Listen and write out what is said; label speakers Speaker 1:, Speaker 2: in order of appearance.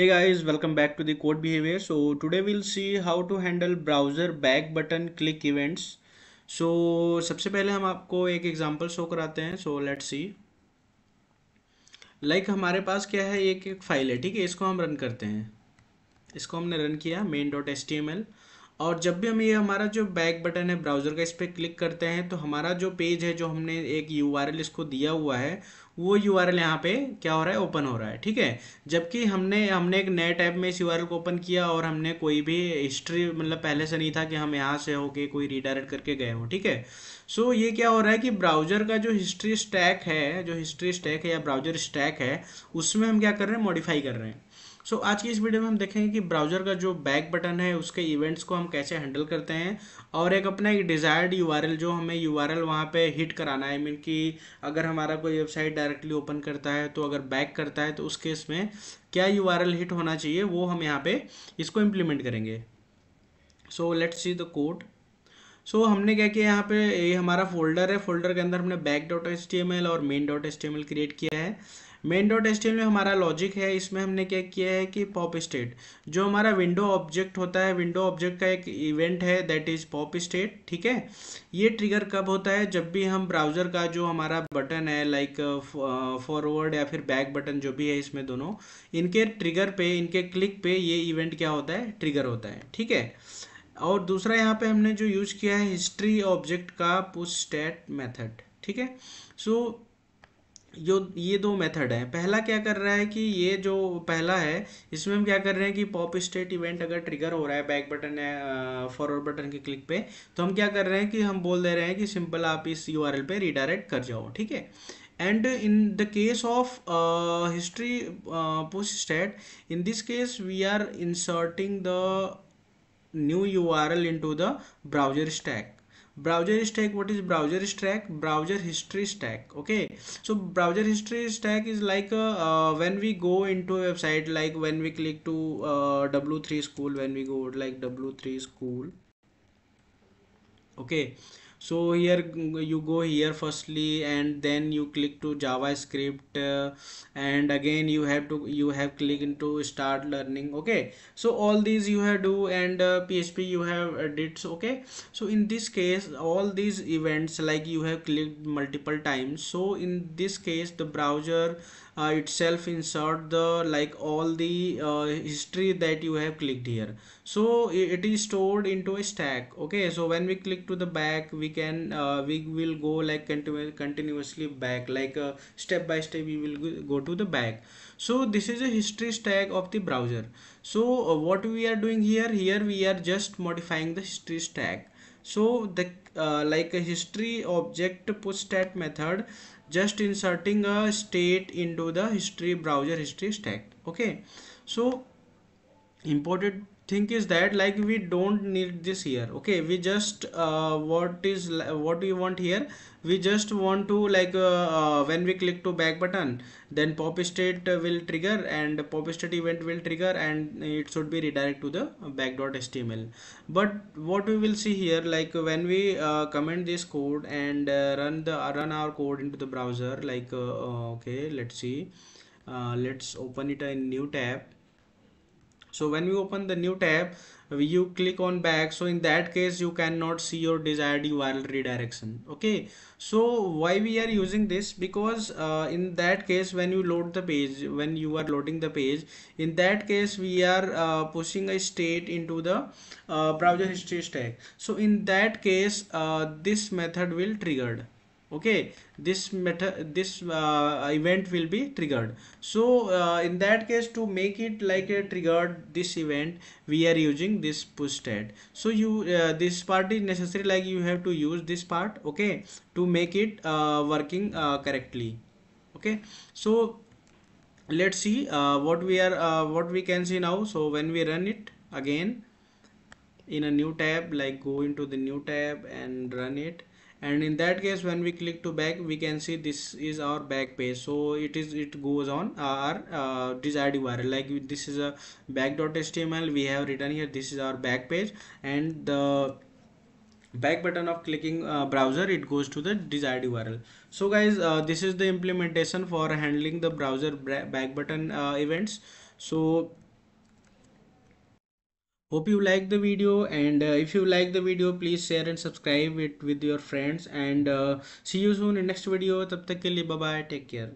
Speaker 1: hey guys welcome back to the code behavior so today we'll see how to handle browser back button click events so सबसे पहले हम आपको एक example show कराते हैं So let's see. Like हमारे पास क्या है एक एक file है ठीक है इसको हम run करते हैं इसको हमने run किया main.html dot S T M L और जब भी हम ये हमारा जो बैक बटन है ब्राउज़र का इस पर क्लिक करते हैं तो हमारा जो पेज है जो हमने एक यू इसको दिया हुआ है वो यू आर एल यहाँ पे क्या हो रहा है ओपन हो रहा है ठीक है जबकि हमने हमने एक नए टैब में इस यू को ओपन किया और हमने कोई भी हिस्ट्री मतलब पहले से नहीं था कि हम यहाँ से होके कोई रिडायरेक्ट करके गए हों ठीक है सो ये क्या हो रहा है कि ब्राउज़र का जो हिस्ट्री स्टैक है जो हिस्ट्री स्टैक है या ब्राउज़र स्टैक है उसमें हम क्या कर रहे हैं मॉडिफाई कर रहे हैं सो so, आज की इस वीडियो में हम देखेंगे कि ब्राउज़र का जो बैक बटन है उसके इवेंट्स को हम कैसे हैंडल करते हैं और एक अपना एक डिज़ायर्ड यू जो हमें यू आर वहाँ पर हिट कराना है मीन कि अगर हमारा कोई वेबसाइट डायरेक्टली ओपन करता है तो अगर बैक करता है तो उस केस में क्या यू हिट होना चाहिए वो हम यहाँ पर इसको इम्प्लीमेंट करेंगे so let's see the code so so, हमने क्या किया यहाँ पे ये हमारा फोल्डर है फोल्डर के अंदर हमने बैक डॉट एल और मेन डॉट एल क्रिएट किया है मेन डॉट एस में हमारा लॉजिक है इसमें हमने क्या किया है कि पॉप स्टेट जो हमारा विंडो ऑब्जेक्ट होता है विंडो ऑब्जेक्ट का एक इवेंट है दैट इज पॉप स्टेट ठीक है ये ट्रिगर कब होता है जब भी हम ब्राउजर का जो हमारा बटन है लाइक फॉरवर्ड uh, या फिर बैक बटन जो भी है इसमें दोनों इनके ट्रिगर पे इनके क्लिक पे ये इवेंट क्या होता है ट्रिगर होता है ठीक है और दूसरा यहाँ पे हमने जो यूज किया है हिस्ट्री ऑब्जेक्ट का पुस्टेट मेथड ठीक है सो जो ये दो मेथड हैं पहला क्या कर रहा है कि ये जो पहला है इसमें हम क्या कर रहे हैं कि पॉप स्टेट इवेंट अगर ट्रिगर हो रहा है बैक बटन या फॉरवर्ड बटन के क्लिक पे तो हम क्या कर रहे हैं कि हम बोल दे रहे हैं कि सिंपल आप इस यू पे रिडायरेक्ट कर जाओ ठीक है in the case of history uh, history in this case we are inserting the new U R L into the browser stack browser stack what is browser stack browser history stack okay so browser history stack is like uh, uh when we go into a website like when we click to uh, w3 school when we go like w3 school okay so here you go here firstly and then you click to javascript uh, and again you have to you have click into start learning okay so all these you have do and uh, php you have uh, did okay so in this case all these events like you have clicked multiple times so in this case the browser uh, itself insert the like all the uh, history that you have clicked here so it is stored into a stack okay so when we click to the back we can uh, we will go like continu continuously back like uh, step by step we will go to the back so this is a history stack of the browser so uh, what we are doing here here we are just modifying the history stack so the uh, like a history object push stat method just inserting a state into the history browser history stack okay so important thing is that like we don't need this here okay we just uh, what is what we you want here we just want to like uh, uh, when we click to back button then pop state will trigger and pop state event will trigger and it should be redirect to the back.html but what we will see here like when we uh, comment this code and uh, run the run our code into the browser like uh, okay let's see let's open it in new tab so when you open the new tab you click on back so in that case you cannot see your desired url redirection okay so why we are using this because uh, in that case when you load the page when you are loading the page in that case we are uh, pushing a state into the uh, browser history stack so in that case uh, this method will triggered okay this method this uh, event will be triggered so uh, in that case to make it like a triggered this event we are using this push state so you uh, this part is necessary like you have to use this part okay to make it uh, working uh, correctly okay so let's see uh, what we are what we can see now so when we run it again in a new tab like go into the new tab and run it and in that case when we click to back we can see this is our back page so it is it goes on our uh, desired url like this is a back.html we have written here this is our back page and the back button of clicking uh, browser it goes to the desired url so guys uh, this is the implementation for handling the browser back button uh, events so hope you like the video and uh, if you like the video please share and subscribe it with your friends and uh, see you soon in next video tab tak ke liye bye bye take care